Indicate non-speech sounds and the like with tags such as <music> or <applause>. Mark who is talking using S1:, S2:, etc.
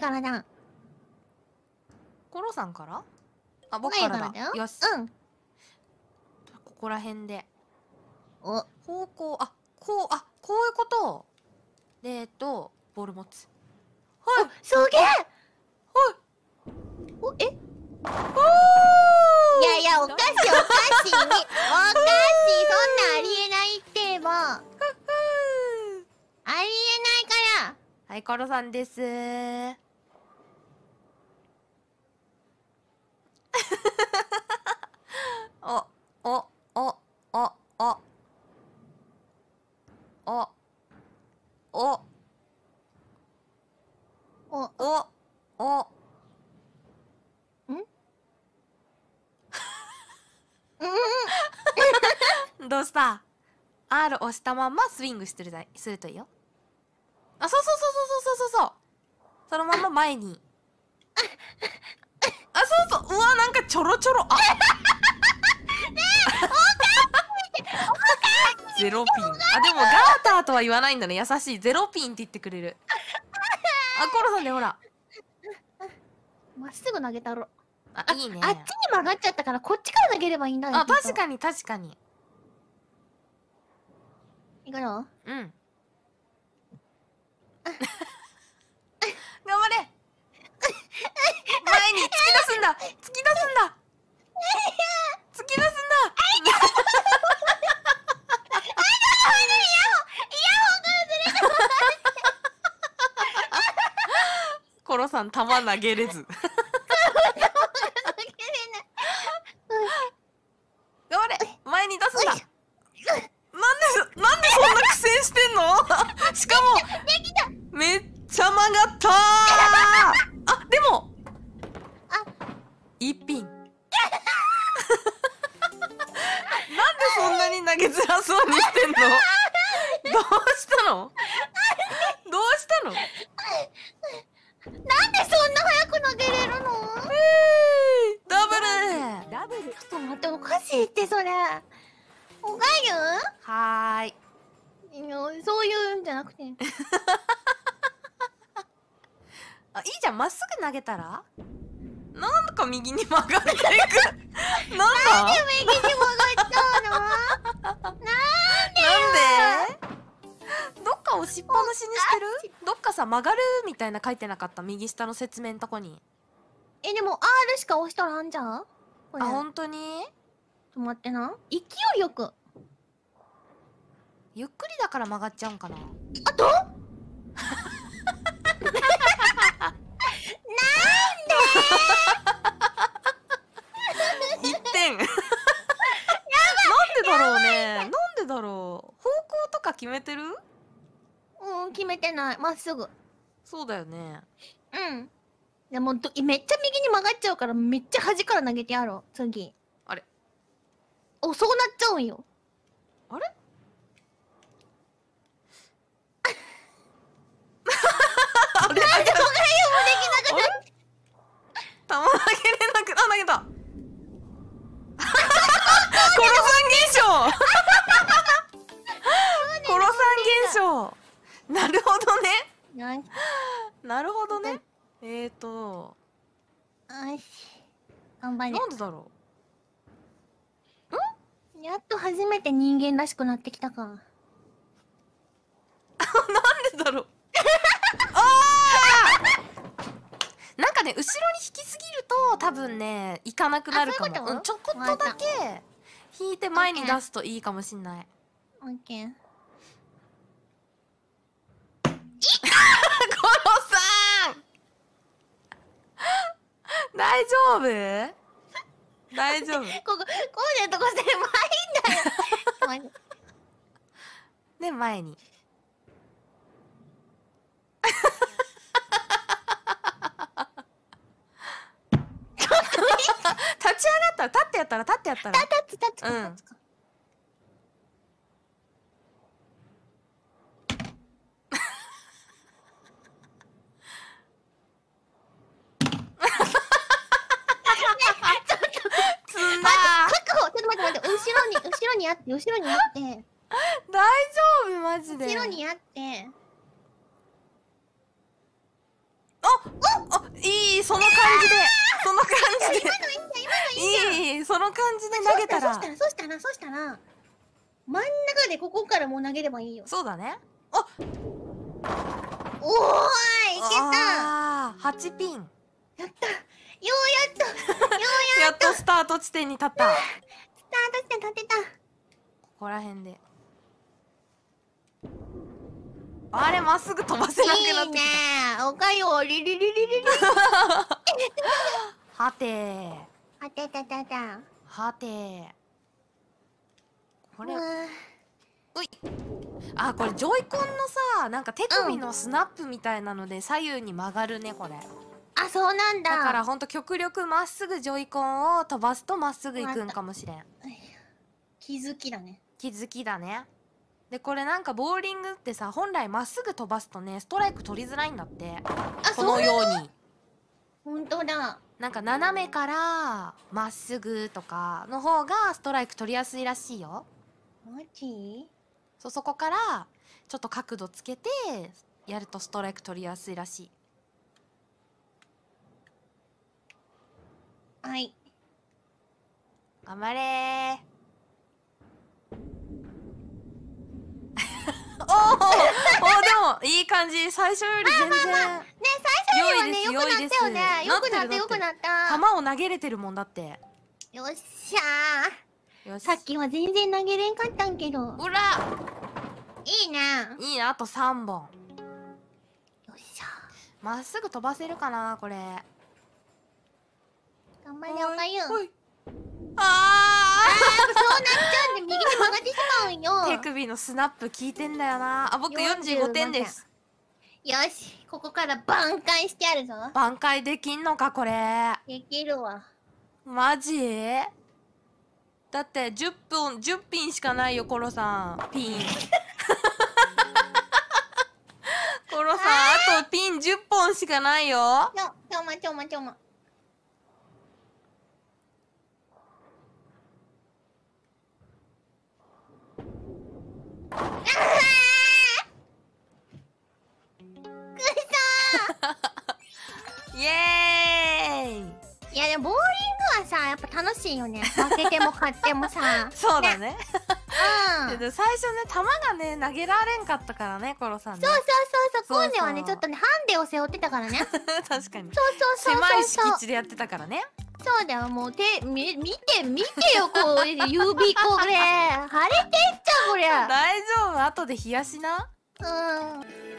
S1: からだコロさんからあ僕からだからだよよしうんここら辺でお方向あこうあこういうことでえっとボール持つはいすげえはいおえおいやいやおかしいおかしいおかしいそんなありえないってもありえないからはいコロさんですお、お、お、お、お。お、お。お、お、お。んどうした ?R 押したままスイングしてるだするといいよ。あ、そうそうそうそうそうそうそう。そのまま前に。あそうそううわなんかちょろちょろあね <laughs> えゼロピンあでもガーターとは言わないんだね優しいゼロピンって言ってくれる <laughs> あコロさんでほらまっすぐ投げたろあいいねあっちに曲がっちゃったからこっちから投げればいいんだあ確かに確かにいくようん突き出すんだ突き出すんだコロさん玉投げれず頑張れ前に出すんだなんでなんでそんな苦戦してんのしかもめっちゃ曲がったのどうしたのなんでそんな早く投げれるのダブルダブルちょっと待って、おかしいってそれ。おかゆはーい。そういうんじゃなくて。<laughs> あ、いいじゃん、まっすぐ投げたらなんか右に曲がっていく。<laughs> なんだなんで右に曲がっうのか押しっぱなしにしてるどっかさ曲がるみたいな書いてなかった右下の説明のとこにえでも R しか押したらあんじゃんあ本当に止まってな勢いよくゆっくりだから曲がっちゃうんかなあと <laughs> なんで1点 <laughs> なんでだろうねなんでだろう方向とか決めてる決めてないまっすぐそうだよねうんでもめっちゃ右に曲がっちゃうからめっちゃ端から投げてやろう次あれおそうなっちゃうんよあれあれ何で曲がりもできなくなった球 <laughs> 投げれなくあ投げた <laughs> なるほどね。なんなるほどね。えーと。よし。頑張れ。なんでだろう。んやっと初めて人間らしくなってきたか。<laughs> なんでだろう。<laughs> なんかね、後ろに引きすぎると、多分ね、いかなくなるかも。うううん、ちょこっとだけ。引いて前に出すといいかもしんない。オッケー。大丈夫大丈夫 <laughs> こここういうとこすればいいんだよ <laughs> で前に <laughs> 立ち上がったら立ってやったら立ってやったら立つ立つ立つ、うんあって後ろにあって <laughs> 大丈夫マジで後ろにあってああいいその感じでその感じで今のいいじゃん今のいいじゃんいいその感じで投げたらそしたらそしたらそしたら真ん中でここからもう投げればいいよそうだねあおーいいけた八ピンやったようやっとようやっと <laughs> やっとスタート地点に立った <laughs> スタート地点立てたこら辺であれまっすぐ飛ばせなくなってきたいいねおかよリリリリリリはてはてたたたはてこれういあこれジョイコンのさなんか手首のスナップみたいなので左右に曲がるねこれあそうなんだだからほんと極力まっすぐジョイコンを飛ばすとまっすぐいくんかもしれん気づきだね気づきだねでこれなんかボーリングってさ本来まっすぐ飛ばすとねストライク取りづらいんだってこのように本当だなんか斜めからまっすぐとかの方がストライク取りやすいらしいよマジそうそこからちょっと角度つけてやるとストライク取りやすいらしいはい頑張れおおおでもいい感じ最初より全然、まあまあまあ、ね最初よりはね良くなったよね良くなった良くなった球を投げれてるもんだってよっしゃよしさっきは全然投げれんかったんけどほらいいねいいなあと三本よっしゃまっすぐ飛ばせるかなこれ頑張れおかゆりじゃんよ手首のスナップ効いてんだよなあ僕四十五点ですよしここから挽回してやるぞ挽回できんのかこれできるわマジだって十分十ピンしかないよコロさんピン <laughs> コロさんあとピン十本しかないよちょちょまちょまちょまイエーイいやでもボーリングはさやっぱ楽しいよね負けても勝ってもさ <laughs> そうだね、ね、<laughs> うん、最初ね球がね投げられんかったからねコロさん、ね、そうそうそうそう今度はねちょっとねハンデを背負ってたからね <laughs> 確かにそうそうそう狭い敷地でやってたからねそうだよもう手み見て見てよこう指これ腫れてっちゃうこゃ大丈夫後で冷やしなうん